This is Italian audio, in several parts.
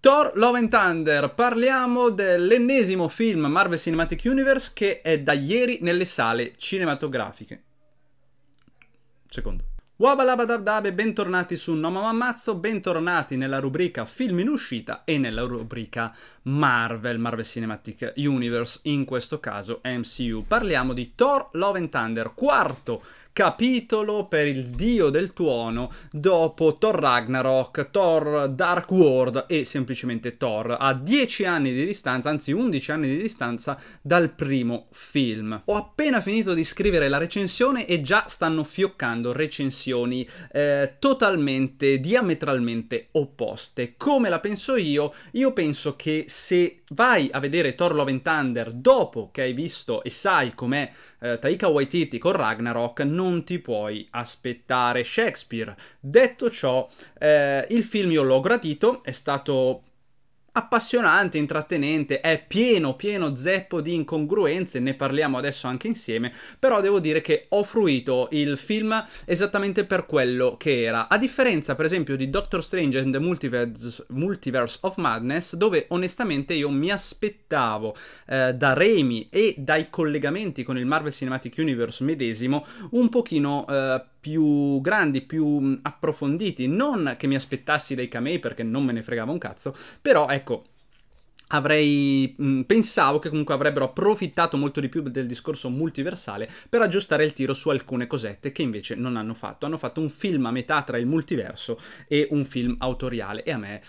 Thor Love and Thunder, parliamo dell'ennesimo film Marvel Cinematic Universe che è da ieri nelle sale cinematografiche. Secondo. e bentornati su No Mamma Mazzo, bentornati nella rubrica Film in uscita e nella rubrica Marvel, Marvel Cinematic Universe, in questo caso MCU. Parliamo di Thor Love and Thunder, quarto capitolo per il dio del tuono dopo Thor Ragnarok, Thor Dark World e semplicemente Thor a 10 anni di distanza, anzi 11 anni di distanza dal primo film. Ho appena finito di scrivere la recensione e già stanno fioccando recensioni eh, totalmente, diametralmente opposte. Come la penso io? Io penso che se vai a vedere Thor Love and Thunder dopo che hai visto e sai com'è eh, Taika Waititi con Ragnarok, non ti puoi aspettare Shakespeare. Detto ciò, eh, il film io l'ho gradito, è stato appassionante, intrattenente, è pieno, pieno zeppo di incongruenze, ne parliamo adesso anche insieme, però devo dire che ho fruito il film esattamente per quello che era, a differenza per esempio di Doctor Strange and the Multiverse, Multiverse of Madness, dove onestamente io mi aspettavo eh, da Remy e dai collegamenti con il Marvel Cinematic Universe medesimo un pochino... Eh, più grandi, più approfonditi. Non che mi aspettassi dei camei perché non me ne fregava un cazzo, però ecco, avrei mh, pensavo che comunque avrebbero approfittato molto di più del discorso multiversale per aggiustare il tiro su alcune cosette che invece non hanno fatto. Hanno fatto un film a metà tra il multiverso e un film autoriale e a me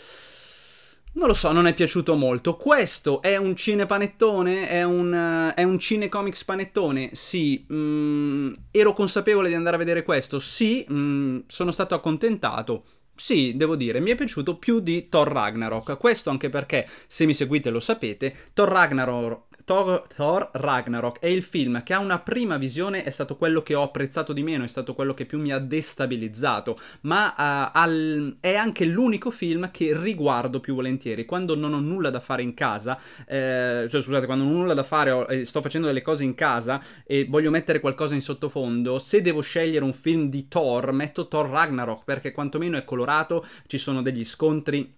non lo so, non è piaciuto molto. Questo è un cinepanettone? È un, è un cinecomics panettone? Sì. Mm, ero consapevole di andare a vedere questo? Sì. Mm, sono stato accontentato. Sì, devo dire, mi è piaciuto più di Thor Ragnarok. Questo anche perché, se mi seguite lo sapete, Thor Ragnarok Thor, Thor, Ragnarok è il film che a una prima visione è stato quello che ho apprezzato di meno, è stato quello che più mi ha destabilizzato, ma uh, al, è anche l'unico film che riguardo più volentieri. Quando non ho nulla da fare in casa, eh, cioè, scusate, quando non ho nulla da fare, ho, eh, sto facendo delle cose in casa e voglio mettere qualcosa in sottofondo, se devo scegliere un film di Thor, metto Thor Ragnarok perché quantomeno è colorato, ci sono degli scontri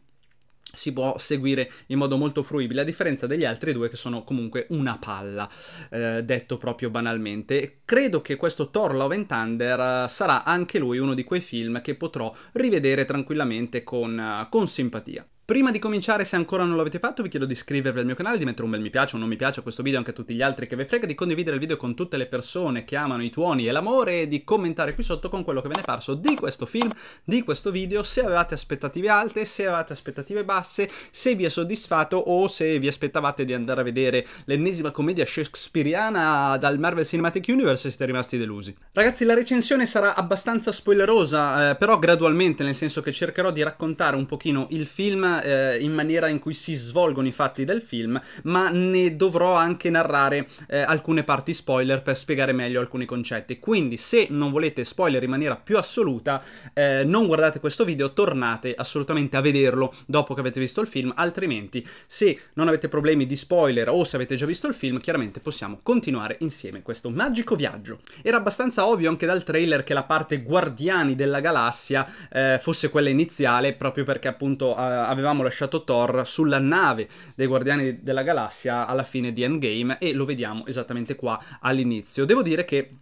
si può seguire in modo molto fruibile, a differenza degli altri due che sono comunque una palla, eh, detto proprio banalmente. Credo che questo Thor Love and Thunder eh, sarà anche lui uno di quei film che potrò rivedere tranquillamente con, eh, con simpatia. Prima di cominciare, se ancora non l'avete fatto, vi chiedo di iscrivervi al mio canale, di mettere un bel mi piace, un non mi piace a questo video, anche a tutti gli altri che vi frega, di condividere il video con tutte le persone che amano i tuoni e l'amore e di commentare qui sotto con quello che ve ne è parso di questo film, di questo video, se avevate aspettative alte, se avevate aspettative basse, se vi è soddisfatto o se vi aspettavate di andare a vedere l'ennesima commedia shakespeariana dal Marvel Cinematic Universe e siete rimasti delusi. Ragazzi, la recensione sarà abbastanza spoilerosa, eh, però gradualmente, nel senso che cercherò di raccontare un pochino il film eh, in maniera in cui si svolgono i fatti del film, ma ne dovrò anche narrare eh, alcune parti spoiler per spiegare meglio alcuni concetti. Quindi se non volete spoiler in maniera più assoluta, eh, non guardate questo video, tornate assolutamente a vederlo dopo che avete visto il film, altrimenti se non avete problemi di spoiler o se avete già visto il film, chiaramente possiamo continuare insieme questo magico viaggio. Era abbastanza ovvio anche dal trailer che la parte Guardiani della Galassia eh, fosse quella iniziale, proprio perché appunto eh, avevamo avevamo lasciato Thor sulla nave dei Guardiani della Galassia alla fine di Endgame e lo vediamo esattamente qua all'inizio. Devo dire che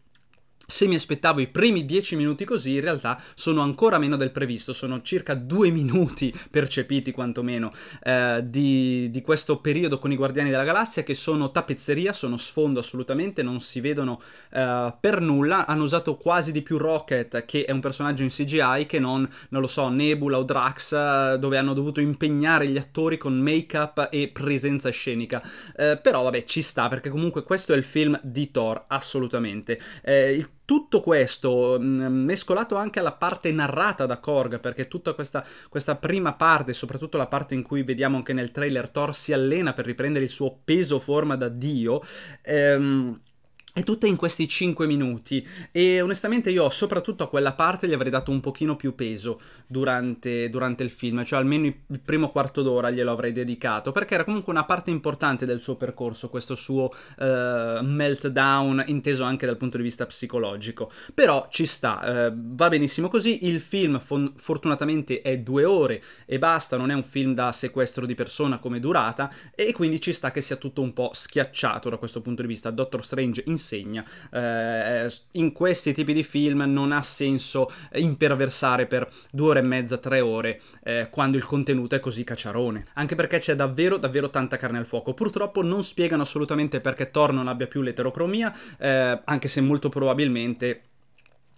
se mi aspettavo i primi 10 minuti così, in realtà sono ancora meno del previsto, sono circa 2 minuti percepiti quantomeno eh, di, di, questo periodo con i Guardiani della Galassia che sono tappezzeria, sono sfondo assolutamente, non si vedono eh, per nulla, hanno usato quasi di più Rocket che è un personaggio in CGI che non, non lo so, Nebula o Drax eh, dove hanno dovuto impegnare gli attori con make-up e presenza scenica, eh, però vabbè ci sta perché comunque questo è il film di Thor assolutamente. Eh, il tutto questo, mm, mescolato anche alla parte narrata da Korg, perché tutta questa, questa prima parte, soprattutto la parte in cui vediamo anche nel trailer Thor si allena per riprendere il suo peso forma da dio, ehm, è tutta in questi 5 minuti e onestamente io soprattutto a quella parte gli avrei dato un pochino più peso durante, durante il film, cioè almeno il primo quarto d'ora glielo avrei dedicato perché era comunque una parte importante del suo percorso, questo suo eh, meltdown inteso anche dal punto di vista psicologico. Però ci sta, eh, va benissimo così, il film fortunatamente è due ore e basta, non è un film da sequestro di persona come durata e quindi ci sta che sia tutto un po' schiacciato da questo punto di vista. Doctor Strange in insegna. Eh, in questi tipi di film non ha senso eh, imperversare per due ore e mezza, tre ore, eh, quando il contenuto è così cacciarone. Anche perché c'è davvero, davvero tanta carne al fuoco. Purtroppo non spiegano assolutamente perché Thor non abbia più l'eterocromia, eh, anche se molto probabilmente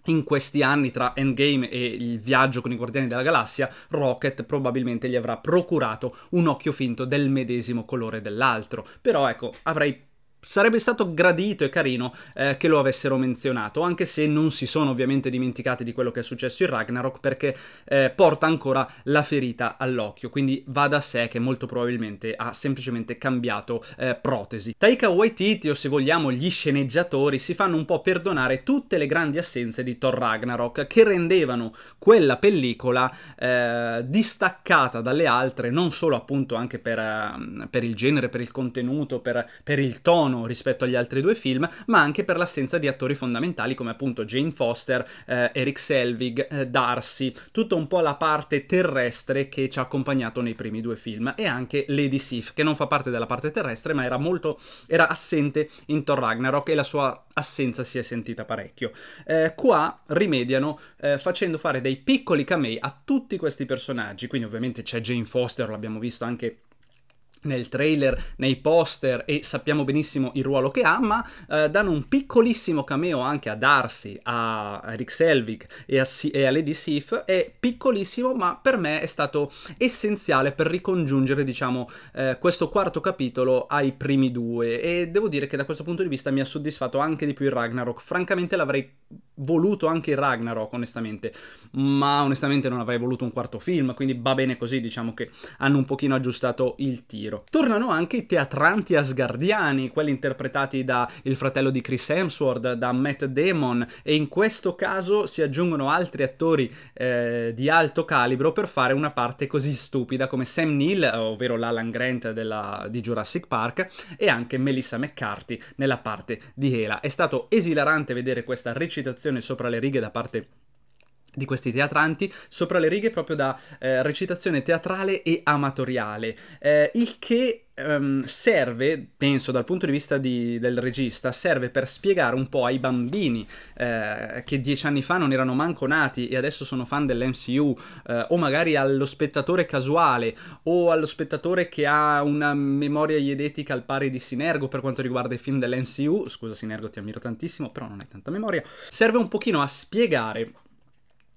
in questi anni tra Endgame e il viaggio con i Guardiani della Galassia, Rocket probabilmente gli avrà procurato un occhio finto del medesimo colore dell'altro. Però ecco, avrei Sarebbe stato gradito e carino eh, che lo avessero menzionato, anche se non si sono ovviamente dimenticati di quello che è successo in Ragnarok perché eh, porta ancora la ferita all'occhio, quindi va da sé che molto probabilmente ha semplicemente cambiato eh, protesi. Taika Waititi o se vogliamo gli sceneggiatori si fanno un po' perdonare tutte le grandi assenze di Thor Ragnarok che rendevano quella pellicola eh, distaccata dalle altre non solo appunto anche per, ehm, per il genere, per il contenuto, per, per il tono, tono rispetto agli altri due film, ma anche per l'assenza di attori fondamentali come appunto Jane Foster, eh, Eric Selvig, eh, Darcy, tutta un po' la parte terrestre che ci ha accompagnato nei primi due film e anche Lady Sif che non fa parte della parte terrestre ma era molto era assente in Thor Ragnarok e la sua assenza si è sentita parecchio. Eh, qua rimediano eh, facendo fare dei piccoli camei a tutti questi personaggi, quindi ovviamente c'è Jane Foster, l'abbiamo visto anche nel trailer, nei poster e sappiamo benissimo il ruolo che ha, ma eh, danno un piccolissimo cameo anche a Darcy, a Rick Selvig e a, si- e a Lady Sif, è piccolissimo ma per me è stato essenziale per ricongiungere diciamo eh, questo quarto capitolo ai primi due e devo dire che da questo punto di vista mi ha soddisfatto anche di più il Ragnarok, francamente l'avrei voluto anche il Ragnarok onestamente, ma onestamente non avrei voluto un quarto film, quindi va bene così diciamo che hanno un pochino aggiustato il tiro giro. Tornano anche i teatranti asgardiani, quelli interpretati da il fratello di Chris Hemsworth, da Matt Damon e in questo caso si aggiungono altri attori eh, di alto calibro per fare una parte così stupida come Sam Neill, ovvero l'Alan Grant della, di Jurassic Park e anche Melissa McCarthy nella parte di Hela. È stato esilarante vedere questa recitazione sopra le righe da parte di questi teatranti sopra le righe proprio da eh, recitazione teatrale e amatoriale, eh, il che ehm, serve, penso dal punto di vista di, del regista, serve per spiegare un po' ai bambini eh, che dieci anni fa non erano manco nati e adesso sono fan dell'MCU, eh, o magari allo spettatore casuale o allo spettatore che ha una memoria iedetica al pari di Sinergo per quanto riguarda i film dell'MCU, scusa Sinergo ti ammiro tantissimo, però non hai tanta memoria, serve un pochino a spiegare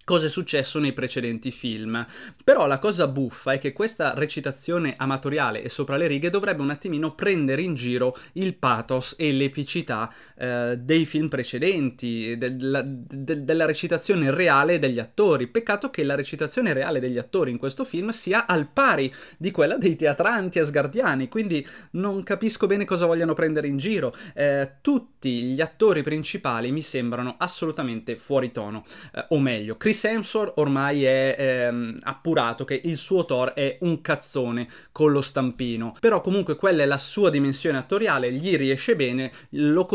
cosa è successo nei precedenti film. Però la cosa buffa è che questa recitazione amatoriale e sopra le righe dovrebbe un attimino prendere in giro il pathos e l'epicità eh, dei film precedenti, della, de, della recitazione reale degli attori. Peccato che la recitazione reale degli attori in questo film sia al pari di quella dei teatranti asgardiani, quindi non capisco bene cosa vogliano prendere in giro. Eh, tutti gli attori principali mi sembrano assolutamente fuori tono, eh, o meglio, Chris Chris Hemsworth ormai è ehm, appurato che il suo Thor è un cazzone con lo stampino, però comunque quella è la sua dimensione attoriale, gli riesce bene, lo,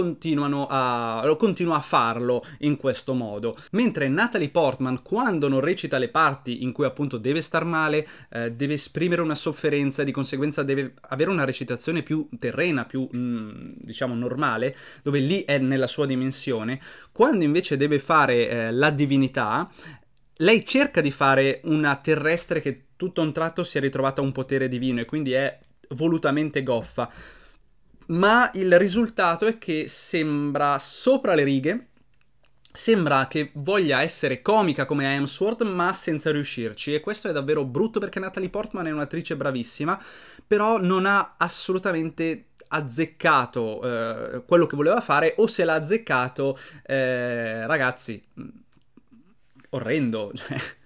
a, lo continua a farlo in questo modo. Mentre Natalie Portman, quando non recita le parti in cui appunto deve star male, eh, deve esprimere una sofferenza, e di conseguenza deve avere una recitazione più terrena, più mh, mm, diciamo normale, dove lì è nella sua dimensione, quando invece deve fare eh, la divinità, lei cerca di fare una terrestre che tutto a un tratto si è ritrovata un potere divino e quindi è volutamente goffa. Ma il risultato è che sembra sopra le righe, sembra che voglia essere comica come Hemsworth, ma senza riuscirci. E questo è davvero brutto perché Natalie Portman è un'attrice bravissima, però non ha assolutamente azzeccato eh, quello che voleva fare o se l'ha azzeccato, eh, ragazzi, horrendo.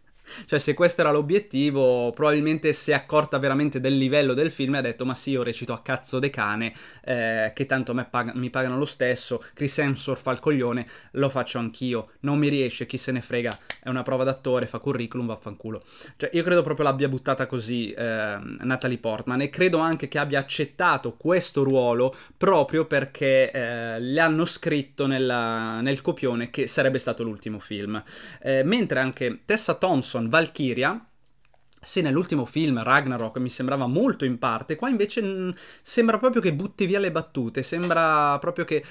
Cioè, se questo era l'obiettivo, probabilmente si è accorta veramente del livello del film e ha detto: Ma sì, io recito a cazzo de cane, eh, che tanto a me pag- mi pagano lo stesso. Chris Hemsworth fa il coglione, lo faccio anch'io. Non mi riesce, chi se ne frega, è una prova d'attore, fa curriculum, vaffanculo. Cioè, io credo proprio l'abbia buttata così eh, Natalie Portman e credo anche che abbia accettato questo ruolo proprio perché eh, le hanno scritto nella, nel copione che sarebbe stato l'ultimo film. Eh, mentre anche Tessa Thompson Johansson, Valkyria, se nell'ultimo film Ragnarok mi sembrava molto in parte, qua invece mh, mm, sembra proprio che butti via le battute, sembra proprio che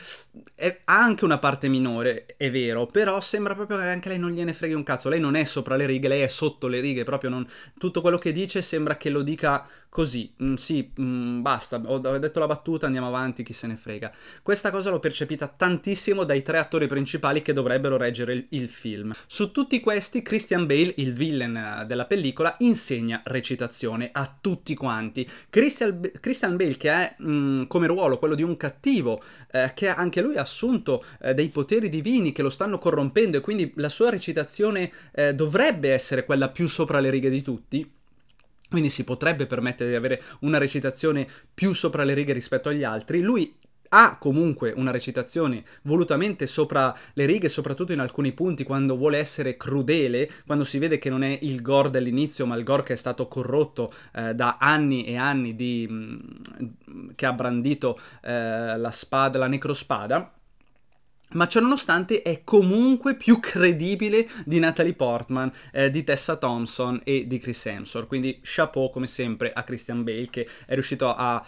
ha anche una parte minore, è vero, però sembra proprio che anche lei non gliene freghi un cazzo, lei non è sopra le righe, lei è sotto le righe, proprio non... tutto quello che dice sembra che lo dica così, mm, sì, mm, basta, ho, ho, detto la battuta, andiamo avanti, chi se ne frega. Questa cosa l'ho percepita tantissimo dai tre attori principali che dovrebbero reggere il, il film. Su tutti questi, Christian Bale, il villain eh, della pellicola, insegna recitazione a tutti quanti. Christian, Christian Bale, che è mm, come ruolo quello di un cattivo, eh, che anche lui ha assunto eh, dei poteri divini che lo stanno corrompendo e quindi la sua recitazione eh, dovrebbe essere quella più sopra le righe di tutti quindi si potrebbe permettere di avere una recitazione più sopra le righe rispetto agli altri. Lui ha comunque una recitazione volutamente sopra le righe, soprattutto in alcuni punti, quando vuole essere crudele, quando si vede che non è il gore dell'inizio, ma il gore che è stato corrotto eh, da anni e anni di, mh, mm, che ha brandito eh, la spada, la necrospada ma ciononostante è comunque più credibile di Natalie Portman, eh, di Tessa Thompson e di Chris Hemsworth. Quindi chapeau come sempre a Christian Bale che è riuscito a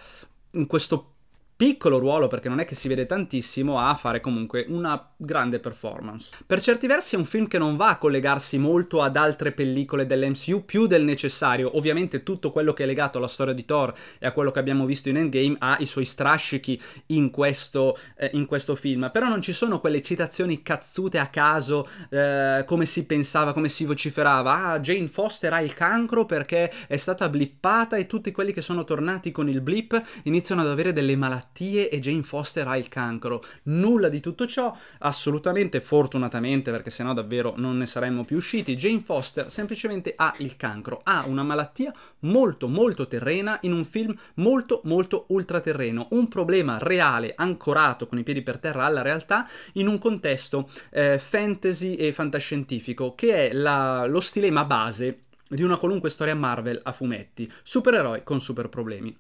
in questo piccolo ruolo perché non è che si vede tantissimo a fare comunque una grande performance. Per certi versi è un film che non va a collegarsi molto ad altre pellicole dell'MCU più del necessario, ovviamente tutto quello che è legato alla storia di Thor e a quello che abbiamo visto in Endgame ha i suoi strascichi in questo, eh, in questo film, però non ci sono quelle citazioni cazzute a caso eh, come si pensava, come si vociferava, ah Jane Foster ha il cancro perché è stata blippata e tutti quelli che sono tornati con il blip iniziano ad avere delle malattie malattie e Jane Foster ha il cancro. Nulla di tutto ciò, assolutamente, fortunatamente, perché sennò davvero non ne saremmo più usciti. Jane Foster semplicemente ha il cancro, ha una malattia molto molto terrena in un film molto molto ultraterreno, un problema reale, ancorato con i piedi per terra alla realtà in un contesto eh, fantasy e fantascientifico, che è la, lo stilema base di una qualunque storia Marvel a fumetti, supereroi con super problemi.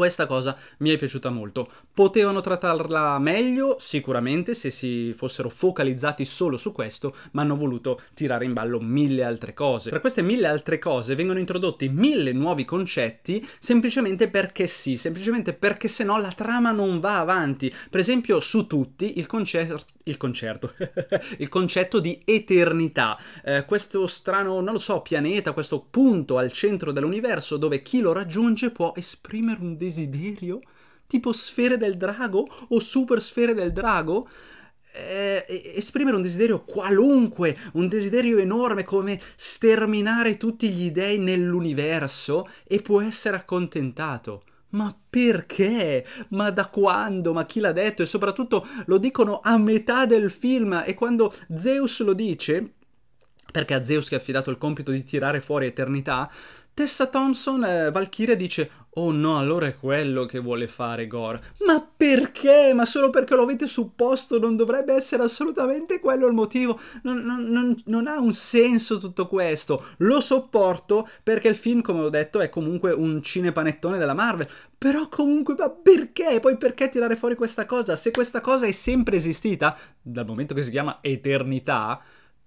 Questa cosa mi è piaciuta molto. Potevano trattarla meglio, sicuramente, se si fossero focalizzati solo su questo, ma hanno voluto tirare in ballo mille altre cose. Tra queste mille altre cose vengono introdotti mille nuovi concetti semplicemente perché sì, semplicemente perché se no la trama non va avanti. Per esempio, su tutti il, concetto il concerto, il concetto di eternità, eh, questo strano, non lo so, pianeta, questo punto al centro dell'universo dove chi lo raggiunge può esprimere un desiderio tipo sfere del drago o super sfere del drago. Eh, esprimere un desiderio qualunque, un desiderio enorme come sterminare tutti gli dei nell'universo e può essere accontentato. Ma perché? Ma da quando? Ma chi l'ha detto? E soprattutto lo dicono a metà del film e quando Zeus lo dice, perché a Zeus che è affidato il compito di tirare fuori Eternità, Tessa Thompson, eh, Valkyria, dice Oh no, allora è quello che vuole fare Gore. Ma perché? Ma solo perché lo avete supposto, non dovrebbe essere assolutamente quello il motivo. Non, non, non, non, ha un senso tutto questo. Lo sopporto perché il film, come ho detto, è comunque un cinepanettone della Marvel. Però comunque, ma perché? Poi perché tirare fuori questa cosa? Se questa cosa è sempre esistita, dal momento che si chiama Eternità,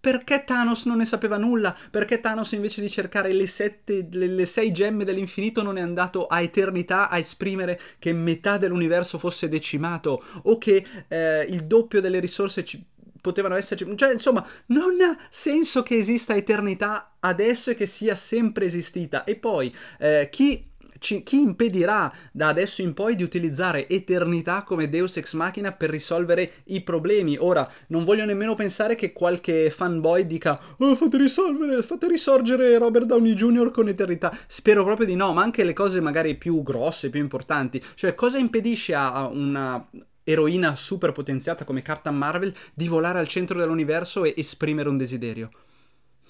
perché Thanos non ne sapeva nulla, perché Thanos invece di cercare le, sette, le, le sei gemme dell'infinito non è andato a eternità a esprimere che metà dell'universo fosse decimato o che eh, il doppio delle risorse ci potevano esserci. Cioè, insomma, non ha senso che esista eternità adesso e che sia sempre esistita. E poi, eh, chi ci, chi impedirà da adesso in poi di utilizzare eternità come Deus Ex Machina per risolvere i problemi? Ora, non voglio nemmeno pensare che qualche fanboy dica oh, fate risolvere, fate risorgere Robert Downey Jr. con eternità. Spero proprio di no, ma anche le cose magari più grosse, più importanti. Cioè, cosa impedisce a una eroina super potenziata come Captain Marvel di volare al centro dell'universo e esprimere un desiderio?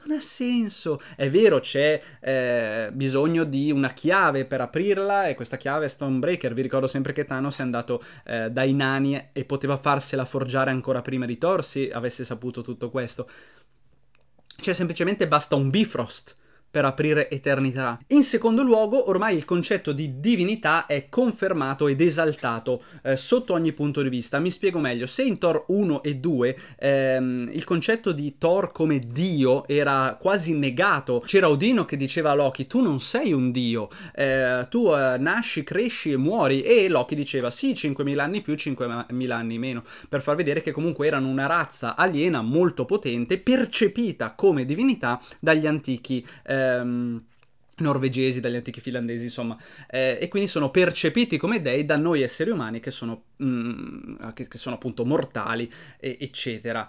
Non ha senso. È vero, c'è eh, bisogno di una chiave per aprirla e questa chiave è Stonebreaker. Vi ricordo sempre che Thanos è andato eh, dai nani e poteva farsela forgiare ancora prima di Thor se avesse saputo tutto questo. Cioè, semplicemente basta un Bifrost per aprire eternità. In secondo luogo, ormai il concetto di divinità è confermato ed esaltato eh, sotto ogni punto di vista. Mi spiego meglio, se in Thor 1 e 2 ehm, il concetto di Thor come dio era quasi negato, c'era Odino che diceva a Loki tu non sei un dio, eh, tu eh, nasci, cresci e muori e Loki diceva sì 5.000 anni più, 5.000 anni meno, per far vedere che comunque erano una razza aliena molto potente, percepita come divinità dagli antichi. Eh, ehm, norvegesi, dagli antichi finlandesi, insomma, eh, e quindi sono percepiti come dei da noi esseri umani che sono, mh, mm, che, che sono appunto mortali, e, eccetera.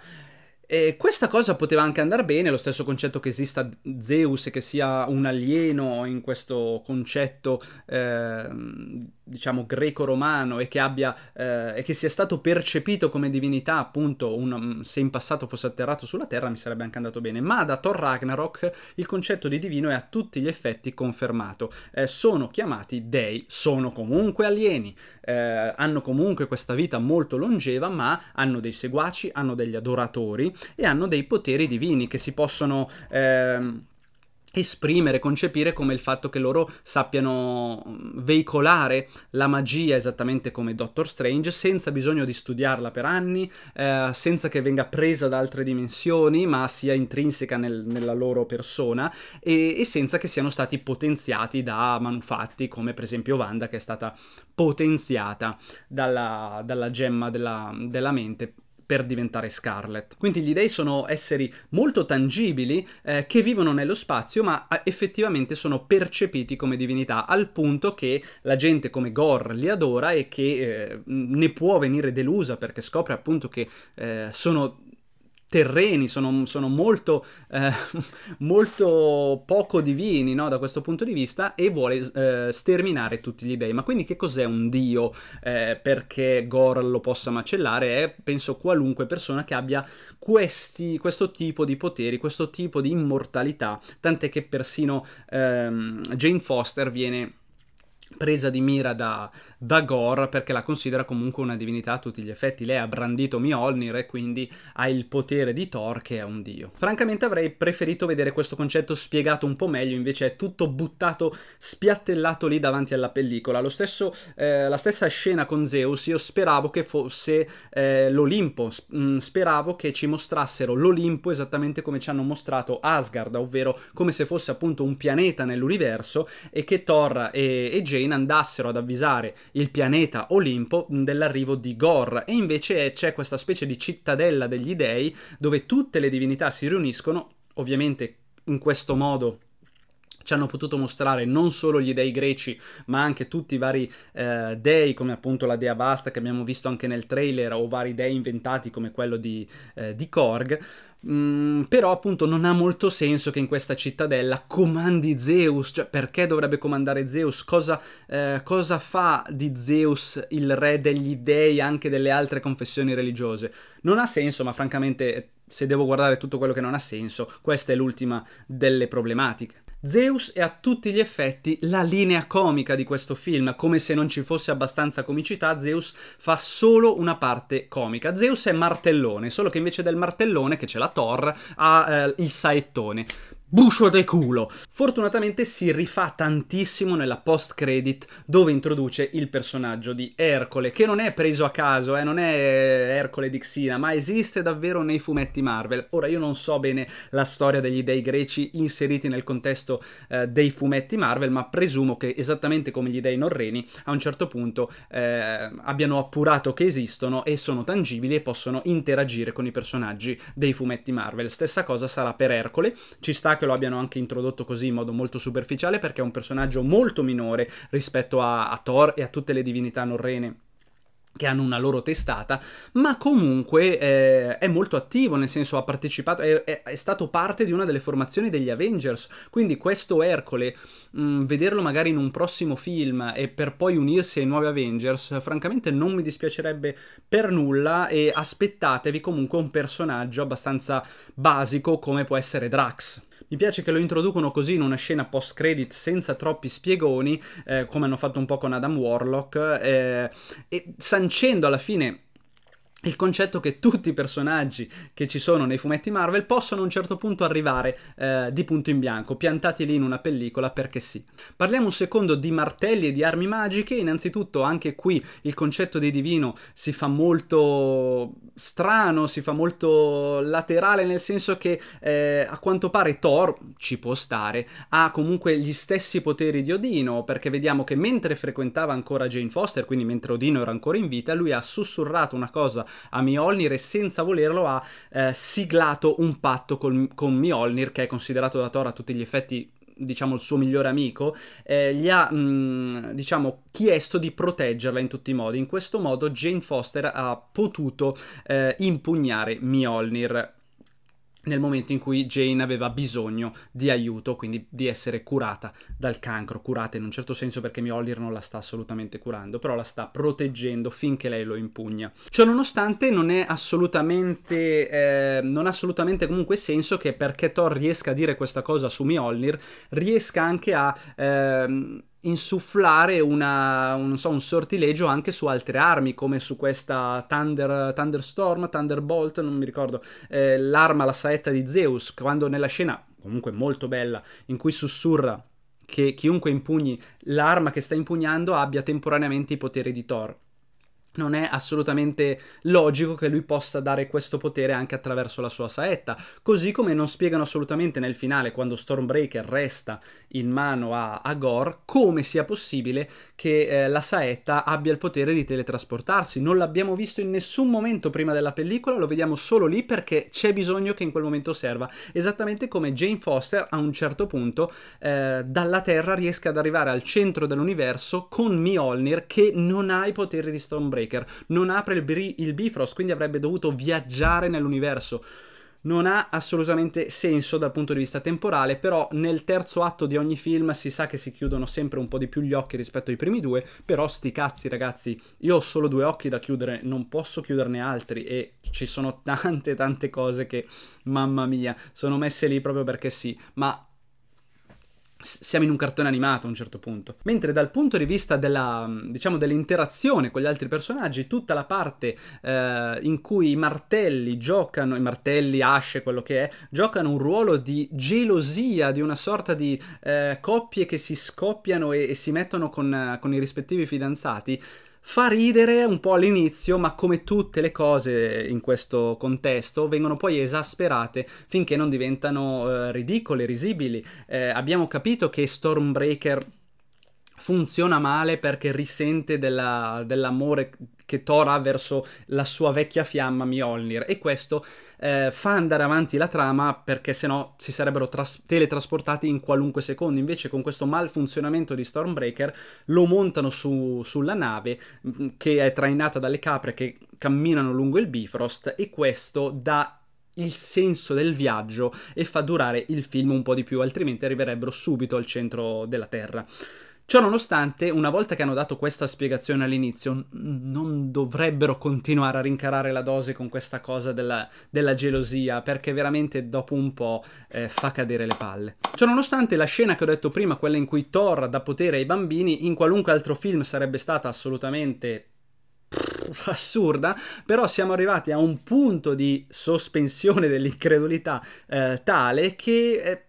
E questa cosa poteva anche andare bene, lo stesso concetto che esista Zeus e che sia un alieno in questo concetto eh, diciamo greco-romano e che abbia eh, e che sia stato percepito come divinità appunto un, mm, se in passato fosse atterrato sulla terra mi sarebbe anche andato bene ma da Thor Ragnarok il concetto di divino è a tutti gli effetti confermato eh, sono chiamati dei sono comunque alieni eh, hanno comunque questa vita molto longeva ma hanno dei seguaci hanno degli adoratori e hanno dei poteri divini che si possono ehm, esprimere, concepire come il fatto che loro sappiano mm, veicolare la magia esattamente come Doctor Strange senza bisogno di studiarla per anni, eh, senza che venga presa da altre dimensioni ma sia intrinseca nel, nella loro persona e, e, senza che siano stati potenziati da manufatti come per esempio Wanda che è stata potenziata dalla, dalla gemma della, della mente per diventare Scarlet. Quindi gli dei sono esseri molto tangibili eh, che vivono nello spazio ma ah, effettivamente sono percepiti come divinità al punto che la gente come Gore li adora e che eh, ne può venire delusa perché scopre appunto che eh, sono terreni, sono, sono molto, eh, molto, poco divini no? da questo punto di vista e vuole eh, sterminare tutti gli dei. Ma quindi che cos'è un dio eh, perché Gor lo possa macellare? È penso qualunque persona che abbia questi, questo tipo di poteri, questo tipo di immortalità, tant'è che persino ehm, Jane Foster viene presa di mira da, da Gore perché la considera comunque una divinità a tutti gli effetti. Lei ha brandito Mjolnir e quindi ha il potere di Thor che è un dio. Francamente avrei preferito vedere questo concetto spiegato un po' meglio, invece è tutto buttato, spiattellato lì davanti alla pellicola. Stesso, eh, la stessa scena con Zeus io speravo che fosse eh, l'Olimpo, mm, speravo che ci mostrassero l'Olimpo esattamente come ci hanno mostrato Asgard, ovvero come se fosse appunto un pianeta nell'universo e che Thor e, e Jane andassero ad avvisare il pianeta Olimpo dell'arrivo di Gor e invece c'è questa specie di cittadella degli dei dove tutte le divinità si riuniscono, ovviamente in questo modo ci hanno potuto mostrare non solo gli dei greci, ma anche tutti i vari eh, dei, come appunto la dea Basta che abbiamo visto anche nel trailer, o vari dei inventati come quello di, eh, di Korg. Mm, però appunto non ha molto senso che in questa cittadella comandi Zeus, cioè perché dovrebbe comandare Zeus? Cosa, eh, cosa fa di Zeus il re degli dei anche delle altre confessioni religiose? Non ha senso, ma francamente se devo guardare tutto quello che non ha senso, questa è l'ultima delle problematiche. Zeus è a tutti gli effetti la linea comica di questo film, come se non ci fosse abbastanza comicità, Zeus fa solo una parte comica. Zeus è martellone, solo che invece del martellone, che c'è la Thor, ha eh, il saettone. Buscio de culo! Fortunatamente si rifà tantissimo nella post-credit dove introduce il personaggio di Ercole, che non è preso a caso, eh, non è eh, Ercole di Xina, ma esiste davvero nei fumetti Marvel. Ora io non so bene la storia degli dei greci inseriti nel contesto eh, dei fumetti Marvel, ma presumo che esattamente come gli dei norreni a un certo punto eh, abbiano appurato che esistono e sono tangibili e possono interagire con i personaggi dei fumetti Marvel. Stessa cosa sarà per Ercole, ci sta che lo abbiano anche introdotto così in modo molto superficiale perché è un personaggio molto minore rispetto a, a Thor e a tutte le divinità norrene che hanno una loro testata, ma comunque eh, è molto attivo, nel senso ha partecipato, è, è, è, stato parte di una delle formazioni degli Avengers, quindi questo Ercole, mh, mm, vederlo magari in un prossimo film e per poi unirsi ai nuovi Avengers, francamente non mi dispiacerebbe per nulla e aspettatevi comunque un personaggio abbastanza basico come può essere Drax. Mi piace che lo introducono così in una scena post-credit senza troppi spiegoni, eh, come hanno fatto un po' con Adam Warlock, eh, e sancendo alla fine il concetto che tutti i personaggi che ci sono nei fumetti Marvel possono a un certo punto arrivare eh, di punto in bianco, piantati lì in una pellicola perché sì. Parliamo un secondo di martelli e di armi magiche, innanzitutto anche qui il concetto di divino si fa molto strano, si fa molto laterale nel senso che eh, a quanto pare Thor, ci può stare, ha comunque gli stessi poteri di Odino, perché vediamo che mentre frequentava ancora Jane Foster, quindi mentre Odino era ancora in vita, lui ha sussurrato una cosa a Mjolnir e senza volerlo ha eh, siglato un patto con, con Mjolnir che è considerato da Thor a tutti gli effetti diciamo il suo migliore amico, eh, gli ha mh, mm, diciamo chiesto di proteggerla in tutti i modi. In questo modo Jane Foster ha potuto eh, impugnare Mjolnir nel momento in cui Jane aveva bisogno di aiuto, quindi di essere curata dal cancro, curata in un certo senso perché Mjolnir non la sta assolutamente curando, però la sta proteggendo finché lei lo impugna. Ciononostante non è assolutamente, eh, non ha assolutamente comunque senso che perché Thor riesca a dire questa cosa su Mjolnir, riesca anche a... Ehm, insufflare una, un, so, un, sortileggio anche su altre armi, come su questa Thunder, Thunderstorm, Thunderbolt, non mi ricordo, eh, l'arma, la saetta di Zeus, quando nella scena, comunque molto bella, in cui sussurra che chiunque impugni l'arma che sta impugnando abbia temporaneamente i poteri di Thor non è assolutamente logico che lui possa dare questo potere anche attraverso la sua saetta, così come non spiegano assolutamente nel finale, quando Stormbreaker resta in mano a, a Gore, come sia possibile che eh, la saetta abbia il potere di teletrasportarsi. Non l'abbiamo visto in nessun momento prima della pellicola, lo vediamo solo lì perché c'è bisogno che in quel momento serva, esattamente come Jane Foster a un certo punto eh, dalla Terra riesca ad arrivare al centro dell'universo con Mjolnir che non ha i poteri di Stormbreaker Waker, non apre il, il Bifrost, quindi avrebbe dovuto viaggiare nell'universo non ha assolutamente senso dal punto di vista temporale, però nel terzo atto di ogni film si sa che si chiudono sempre un po' di più gli occhi rispetto ai primi due, però sti cazzi ragazzi, io ho solo due occhi da chiudere, non posso chiuderne altri e ci sono tante tante cose che, mamma mia, sono messe lì proprio perché sì, ma siamo in un cartone animato a un certo punto. Mentre dal punto di vista della, diciamo, dell'interazione con gli altri personaggi, tutta la parte eh, in cui i martelli giocano, i martelli, asce, quello che è, giocano un ruolo di gelosia, di una sorta di eh, coppie che si scoppiano e, e si mettono con, con i rispettivi fidanzati, Fa ridere un po' all'inizio, ma come tutte le cose in questo contesto vengono poi esasperate finché non diventano eh, ridicole, risibili. Eh, abbiamo capito che Stormbreaker funziona male perché risente della, dell'amore che Thor ha verso la sua vecchia fiamma Mjolnir e questo eh, fa andare avanti la trama perché sennò si sarebbero tras- teletrasportati in qualunque secondo invece con questo malfunzionamento di Stormbreaker lo montano su, sulla nave mm, che è trainata dalle capre che camminano lungo il Bifrost e questo dà il senso del viaggio e fa durare il film un po' di più altrimenti arriverebbero subito al centro della Terra Ciò nonostante, una volta che hanno dato questa spiegazione all'inizio, non dovrebbero continuare a rincarare la dose con questa cosa della, della gelosia, perché veramente dopo un po' eh, fa cadere le palle. Ciononostante, la scena che ho detto prima, quella in cui Thor dà potere ai bambini, in qualunque altro film sarebbe stata assolutamente assurda, però siamo arrivati a un punto di sospensione dell'incredulità eh, tale che eh,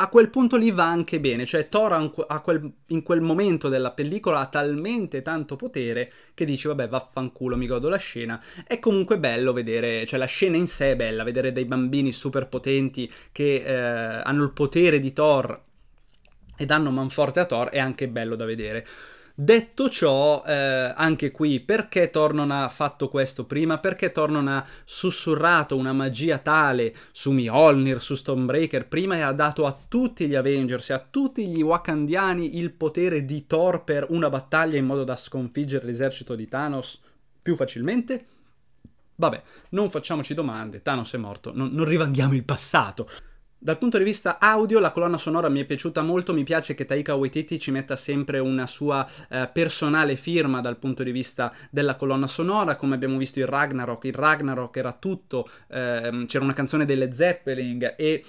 a quel punto lì va anche bene, cioè Thor quel, in quel momento della pellicola ha talmente tanto potere che dice vabbè vaffanculo mi godo la scena, è comunque bello vedere, cioè la scena in sé è bella, vedere dei bambini super potenti che eh, hanno il potere di Thor e danno manforte a Thor è anche bello da vedere. Detto ciò, eh, anche qui, perché Thor non ha fatto questo prima? Perché Thor non ha sussurrato una magia tale su Mjolnir, su Stonebreaker prima e ha dato a tutti gli Avengers e a tutti gli Wakandiani il potere di Thor per una battaglia in modo da sconfiggere l'esercito di Thanos più facilmente? Vabbè, non facciamoci domande, Thanos è morto, non, non rivanghiamo il passato. Dal punto di vista audio la colonna sonora mi è piaciuta molto, mi piace che Taika Waititi ci metta sempre una sua eh, personale firma dal punto di vista della colonna sonora, come abbiamo visto in Ragnarok, il Ragnarok era tutto, ehm, c'era una canzone delle Zeppelin e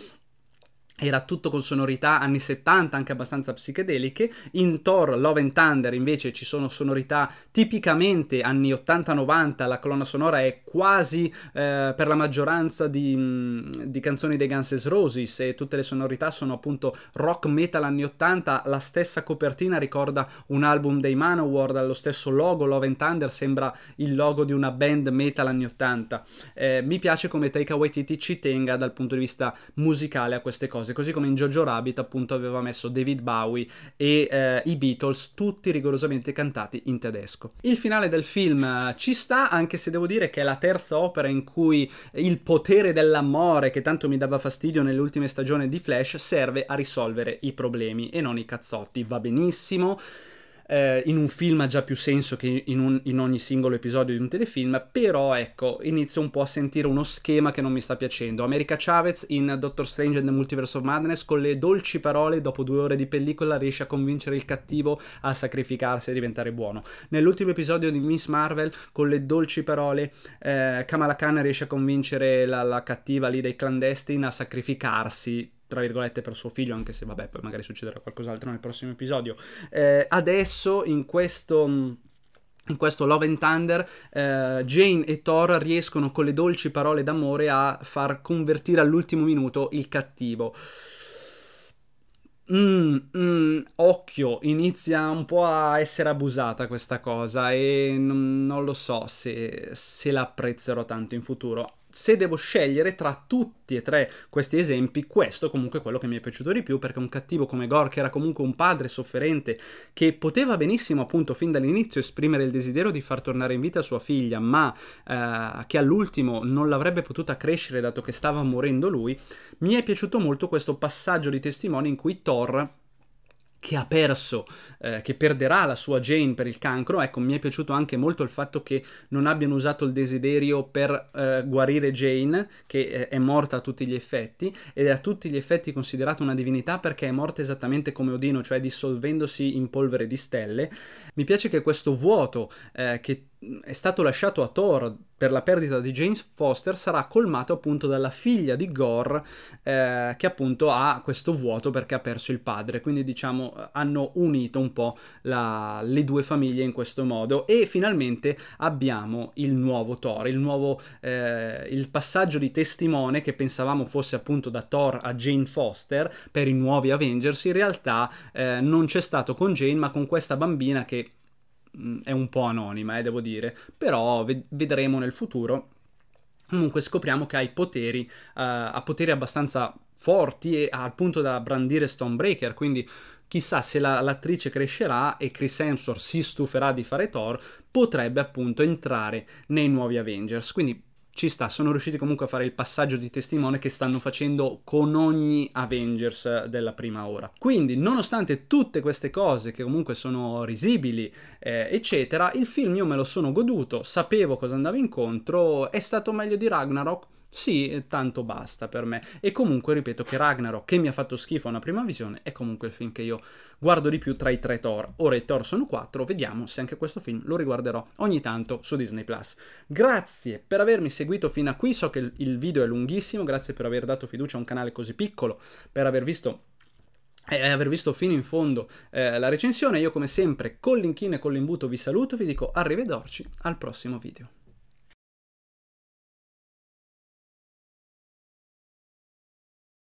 era tutto con sonorità anni 70, anche abbastanza psichedeliche. In Thor Love and Thunder invece ci sono sonorità tipicamente anni 80-90, la colonna sonora è quasi eh, per la maggioranza di, mm, di, canzoni dei Guns N' Roses e tutte le sonorità sono appunto rock metal anni 80, la stessa copertina ricorda un album dei Manowar, dallo stesso logo Love and Thunder sembra il logo di una band metal anni 80. Eh, mi piace come Takeaway Titi ci tenga dal punto di vista musicale a queste cose cose, così come in Jojo Rabbit appunto aveva messo David Bowie e eh, i Beatles tutti rigorosamente cantati in tedesco. Il finale del film eh, ci sta, anche se devo dire che è la terza opera in cui il potere dell'amore che tanto mi dava fastidio nelle ultime stagioni di Flash serve a risolvere i problemi e non i cazzotti. Va benissimo eh, in un film ha già più senso che in, un, in, ogni singolo episodio di un telefilm, però ecco, inizio un po' a sentire uno schema che non mi sta piacendo. America Chavez in Doctor Strange and the Multiverse of Madness con le dolci parole dopo due ore di pellicola riesce a convincere il cattivo a sacrificarsi e diventare buono. Nell'ultimo episodio di Miss Marvel con le dolci parole eh, Kamala Khan riesce a convincere la, la cattiva lì dei clandestini a sacrificarsi tra virgolette per suo figlio, anche se vabbè, poi magari succederà qualcos'altro nel prossimo episodio. Eh, adesso in questo in questo Love and Thunder, eh, Jane e Thor riescono con le dolci parole d'amore a far convertire all'ultimo minuto il cattivo. Mm, mm, occhio, inizia un po' a essere abusata questa cosa e non, non lo so se, se la apprezzerò tanto in futuro se devo scegliere tra tutti e tre questi esempi, questo è comunque quello che mi è piaciuto di più, perché un cattivo come Gore, che era comunque un padre sofferente, che poteva benissimo appunto fin dall'inizio esprimere il desiderio di far tornare in vita sua figlia, ma eh, che all'ultimo non l'avrebbe potuta crescere dato che stava morendo lui, mi è piaciuto molto questo passaggio di testimoni in cui Thor che ha perso, eh, che perderà la sua Jane per il cancro, ecco, mi è piaciuto anche molto il fatto che non abbiano usato il desiderio per eh, guarire Jane, che eh, è morta a tutti gli effetti, ed è a tutti gli effetti considerata una divinità perché è morta esattamente come Odino, cioè dissolvendosi in polvere di stelle. Mi piace che questo vuoto eh, che mm, è stato lasciato a Thor per la perdita di James Foster sarà colmato appunto dalla figlia di Gore eh, che appunto ha questo vuoto perché ha perso il padre, quindi diciamo hanno unito un po' la, le due famiglie in questo modo e finalmente abbiamo il nuovo Thor, il nuovo eh, il passaggio di testimone che pensavamo fosse appunto da Thor a Jane Foster per i nuovi Avengers, in realtà eh, non c'è stato con Jane ma con questa bambina che Mm, è un po' anonima, eh, devo dire, però ved- vedremo nel futuro. Comunque scopriamo che ha i poteri, eh, ha poteri abbastanza forti e al punto da brandire Stonebreaker, quindi chissà se la, l'attrice crescerà e Chris Hemsworth si stuferà di fare Thor, potrebbe appunto entrare nei nuovi Avengers. Quindi ci sta, sono riusciti comunque a fare il passaggio di testimone che stanno facendo con ogni Avengers della prima ora. Quindi, nonostante tutte queste cose che comunque sono risibili, eh, eccetera, il film io me lo sono goduto, sapevo cosa andava incontro, è stato meglio di Ragnarok sì, tanto basta per me. E comunque ripeto che Ragnarok, che mi ha fatto schifo a una prima visione, è comunque il film che io guardo di più tra i tre Thor. Ora i Thor sono quattro, vediamo se anche questo film lo riguarderò ogni tanto su Disney Plus. Grazie per avermi seguito fino a qui, so che il video è lunghissimo, grazie per aver dato fiducia a un canale così piccolo, per aver visto eh, e aver visto fino in fondo eh, la recensione, io come sempre con l'inchino e con l'imbuto vi saluto, vi dico arrivederci al prossimo video.